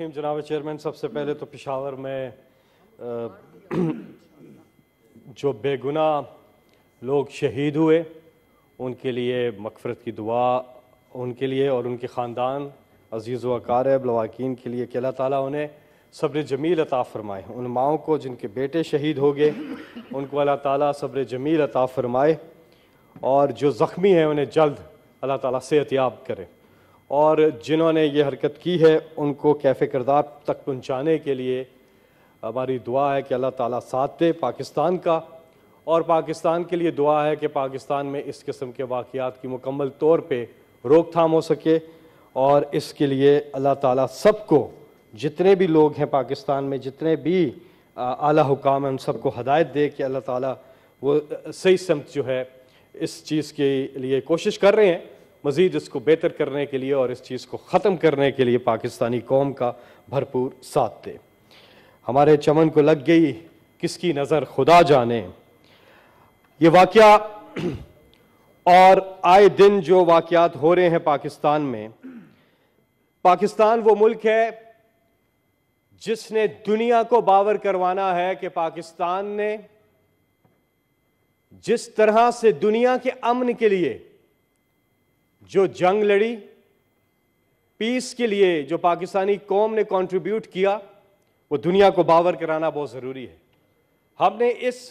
रहीम जनाब चेयरमैन सबसे पहले तो पिशावर में जो बेगुना लोग शहीद हुए उनके लिए मकफरत की दुआ उनके लिए और उनके ख़ानदान अजीज़ वकारब लवाकिन के लिए कि अल्लाह ताली उन्हें सब्र जमील अता फ़रमाए उन माओ को जिनके बेटे शहीद हो गए उनको अल्लाह ताली सब्र जमील अता फ़रमाए और जो ज़ख्मी हैं उन्हें जल्द अल्लाह ताली याब करें और जिन्होंने ये हरकत की है उनको कैफ़े करदार तक पहुँचाने के लिए हमारी दुआ है कि अल्लाह ताला साथ दे पाकिस्तान का और पाकिस्तान के लिए दुआ है कि पाकिस्तान में इस किस्म के वाक़ात की मुकम्मल तौर पर रोकथाम हो सके और इसके लिए अल्लाह ताला सबको जितने भी लोग हैं पाकिस्तान में जितने भी आला हुकाम हैं उन सबको हदायत दे कि अल्लाह ताला वो सही समत जो है इस चीज़ के लिए कोशिश कर रहे हैं मज़ीद इसको बेहतर करने के लिए और इस चीज़ को ख़त्म करने के लिए पाकिस्तानी कौम का भरपूर साथ दे हमारे चमन को लग गई किसकी नज़र खुदा जाने ये वाक़ और आए दिन जो वाक़ात हो रहे हैं पाकिस्तान में पाकिस्तान वो मुल्क है जिसने दुनिया को बावर करवाना है कि पाकिस्तान ने जिस तरह से दुनिया के अमन के लिए जो जंग लड़ी पीस के लिए जो पाकिस्तानी कौम ने कंट्रीब्यूट किया वो दुनिया को बावर कराना बहुत ज़रूरी है हमने इस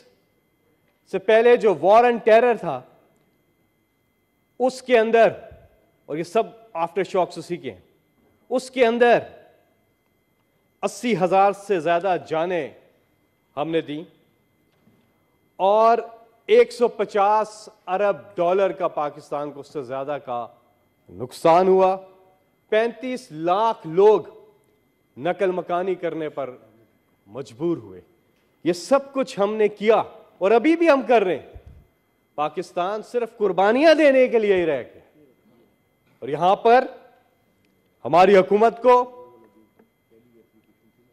से पहले जो वॉर एंड टेरर था उसके अंदर और ये सब आफ्टर शॉक्स उसी के हैं उसके अंदर अस्सी हज़ार से ज़्यादा जाने हमने दी और 150 अरब डॉलर का पाकिस्तान को उससे ज्यादा का नुकसान हुआ 35 लाख लोग नकल मकानी करने पर मजबूर हुए यह सब कुछ हमने किया और अभी भी हम कर रहे हैं पाकिस्तान सिर्फ कुर्बानियां देने के लिए ही रह गए और यहां पर हमारी हुकूमत को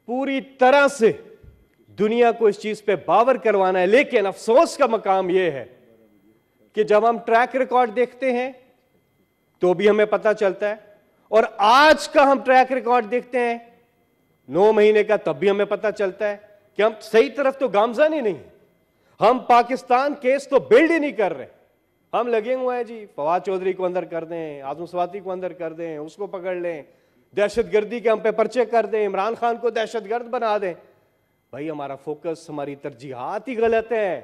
पूरी तरह से दुनिया को इस चीज पे बावर करवाना है लेकिन अफसोस का मकाम यह है कि जब हम ट्रैक रिकॉर्ड देखते हैं तो भी हमें पता चलता है और आज का हम ट्रैक रिकॉर्ड देखते हैं नौ महीने का तब भी हमें पता चलता है कि हम सही तरफ तो गामजन ही नहीं है हम पाकिस्तान केस तो बिल्ड ही नहीं कर रहे हम लगे हुए हैं जी फवाद चौधरी को अंदर कर दें आजम स्वाति को अंदर कर दें उसको पकड़ लें दहशतगर्दी के हम पे पर्चे कर दें इमरान खान को दहशतगर्द बना दें भाई हमारा फोकस हमारी तरजीहत ही गलत है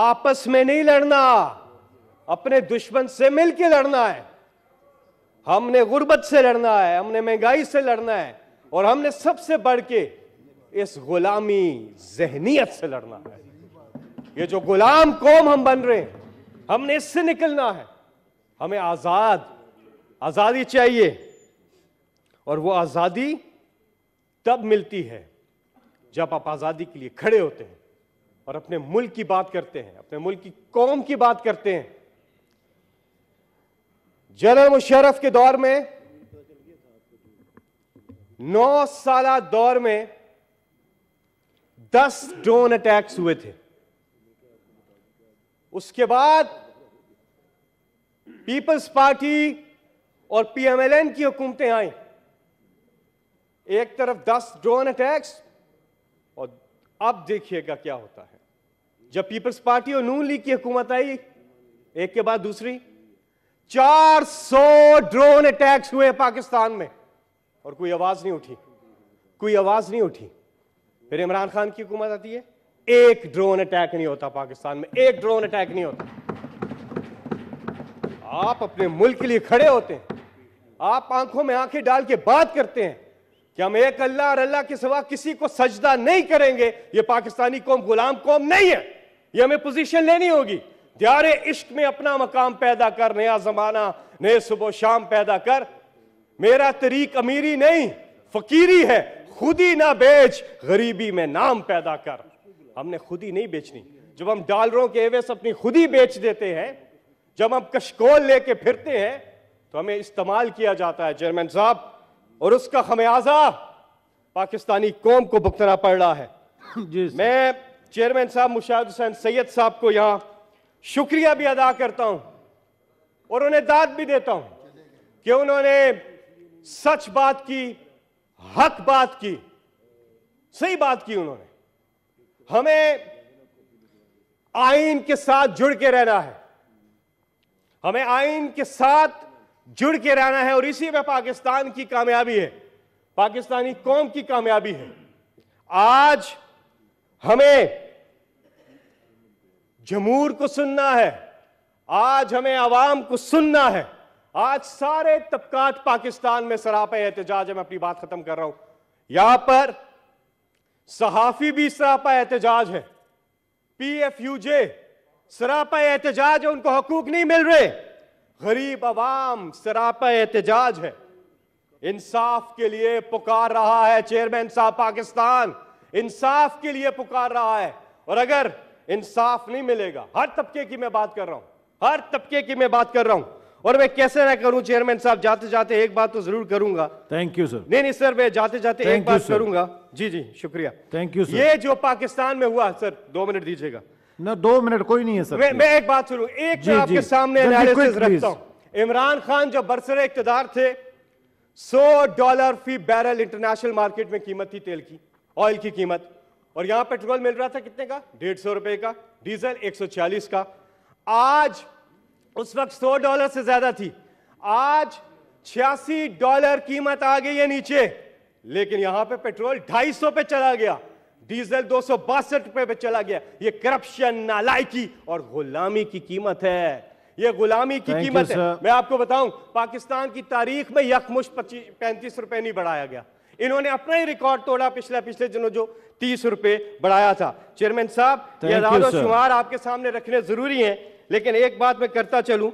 आपस में नहीं लड़ना अपने दुश्मन से मिलके लड़ना है हमने गुर्बत से लड़ना है हमने महंगाई से लड़ना है और हमने सबसे बढ़ के इस गुलामी जहनीत से लड़ना है ये जो गुलाम कौम हम बन रहे हैं हमने इससे निकलना है हमें आजाद आजादी चाहिए और वो आजादी तब मिलती है जब आप आज़ादी के लिए खड़े होते हैं और अपने मुल्क की बात करते हैं अपने मुल्क की कौम की बात करते हैं जनरल मुशरफ के दौर में नौ साल दौर में दस ड्रोन अटैक्स हुए थे उसके बाद पीपल्स पार्टी और पीएमएलएन की हुकूमतें आई एक तरफ दस ड्रोन अटैक्स और अब देखिएगा क्या होता है जब पीपल्स पार्टी और नून लीग की हुकूमत आई एक के बाद दूसरी 400 ड्रोन अटैक्स हुए पाकिस्तान में और कोई आवाज नहीं उठी कोई आवाज नहीं उठी फिर इमरान खान की हुकूमत आती है एक ड्रोन अटैक नहीं होता पाकिस्तान में एक ड्रोन अटैक नहीं होता आप अपने मुल्क के लिए खड़े होते हैं आप आंखों में आंखें डाल के बात करते हैं कि हम एक अल्लाह और अल्लाह के सिवा किसी को सजदा नहीं करेंगे ये पाकिस्तानी कौम गुलाम कौम नहीं है ये हमें पोजीशन लेनी होगी द्यारे इश्क में अपना मकाम पैदा कर नया जमाना नए सुबह शाम पैदा कर मेरा तरीक अमीरी नहीं फकीरी है खुद ही ना बेच गरीबी में नाम पैदा कर हमने खुद ही नहीं बेचनी जब हम डॉलरों के एवेस अपनी खुद ही बेच देते हैं जब हम कशकोल लेके फिरते हैं तो हमें इस्तेमाल किया जाता है चेयरमैन साहब और उसका खमियाजा पाकिस्तानी कौम को भुगतना पड़ रहा है मैं चेयरमैन साहब मुशाद हुसैन सैयद साहब को यहाँ शुक्रिया भी अदा करता हूँ और उन्हें दाद भी देता हूँ कि उन्होंने सच बात की हक बात की सही बात की उन्होंने हमें आइन के साथ जुड़ के रहना है हमें आइन के साथ जुड़ के रहना है और इसी में पाकिस्तान की कामयाबी है पाकिस्तानी कौम की कामयाबी है आज हमें जमूर को सुनना है आज हमें आवाम को सुनना है आज सारे तबकात पाकिस्तान में सरापा एहतजाज है मैं अपनी बात खत्म कर रहा हूं यहां पर सहाफी भी सरापा एहतजाज है पी एफ यू जे सरापा एहतजाज है उनको हकूक नहीं मिल रहे गरीब आवाम सराप एहतजाज है इंसाफ के लिए पुकार रहा है चेयरमैन साहब पाकिस्तान इंसाफ के लिए पुकार रहा है और अगर इंसाफ नहीं मिलेगा हर तबके की मैं बात कर रहा हूं हर तबके की मैं बात कर रहा हूं और मैं कैसे ना करूं चेयरमैन साहब जाते जाते एक बात तो जरूर करूंगा थैंक यू सर नहीं नहीं सर मैं जाते जाते Thank एक बात करूंगा जी जी शुक्रिया थैंक यू ये जो पाकिस्तान में हुआ सर दो मिनट दीजिएगा ना दो मिनट कोई नहीं है सर मैं, मैं एक बात सुनू एक जी, आपके जी, सामने एनालिसिस रखता हूं इमरान खान जब बरसरे इकतदार थे 100 डॉलर फी बैरल इंटरनेशनल मार्केट में कीमत थी तेल की ऑयल की कीमत और यहां पेट्रोल मिल रहा था कितने का डेढ़ सौ रुपए का डीजल 140 का आज उस वक्त सौ डॉलर से ज्यादा थी आज छियासी डॉलर कीमत आ गई है नीचे लेकिन यहां पे पेट्रोल ढाई सौ पे चला गया डीजल दो सौ रुपए पे चला गया ये करप्शन नालायकी और गुलामी की कीमत है ये गुलामी की कीमत है मैं आपको बताऊं पाकिस्तान की तारीख में यकमुश पैंतीस रुपए नहीं बढ़ाया गया इन्होंने अपना ही रिकॉर्ड तोड़ा पिछले पिछले दिनों जो तीस रुपए बढ़ाया था चेयरमैन साहब ये शुमार आपके सामने रखने जरूरी है लेकिन एक बात मैं करता चलूं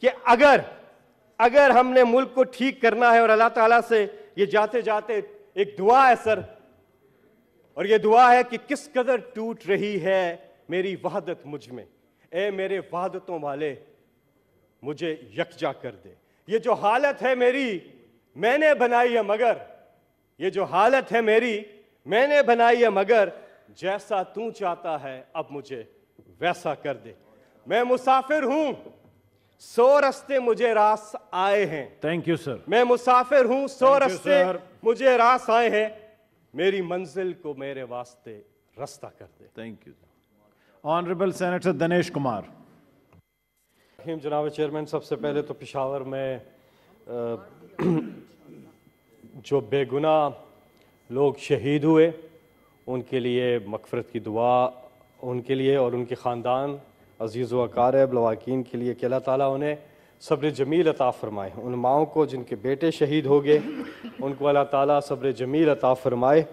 कि अगर अगर हमने मुल्क को ठीक करना है और अल्लाह ताला से ये जाते जाते एक दुआ है सर और ये दुआ है कि किस कदर टूट रही है मेरी वहादत मुझ में ए मेरे वहादतों वाले मुझे यकजा कर दे ये जो हालत है मेरी मैंने बनाई है मगर ये जो हालत है मेरी मैंने बनाई है मगर जैसा तू चाहता है अब मुझे वैसा कर दे मैं मुसाफिर हूं सो रस्ते मुझे रास आए हैं थैंक यू सर मैं मुसाफिर हूं सो रस्ते मुझे रास आए हैं मेरी मंजिल को मेरे वास्ते रास्ता कर दे thank you honourable senator Dinesh Kumar Rahim जनाब चेयरमैन सबसे पहले तो पिशावर में जो बेगुनाह लोग शहीद हुए उनके लिए मकफरत की दुआ उनके लिए और उनके ख़ानदान अजीज़ व अकारब लवाकिन के लिए कि अल्लाह ताला उन्हें सब्र जमील अता फ़रमाए उन माओ को जिनके बेटे शहीद हो गए उनको अल्लाह ताला सब्र जमील अता फ़रमाए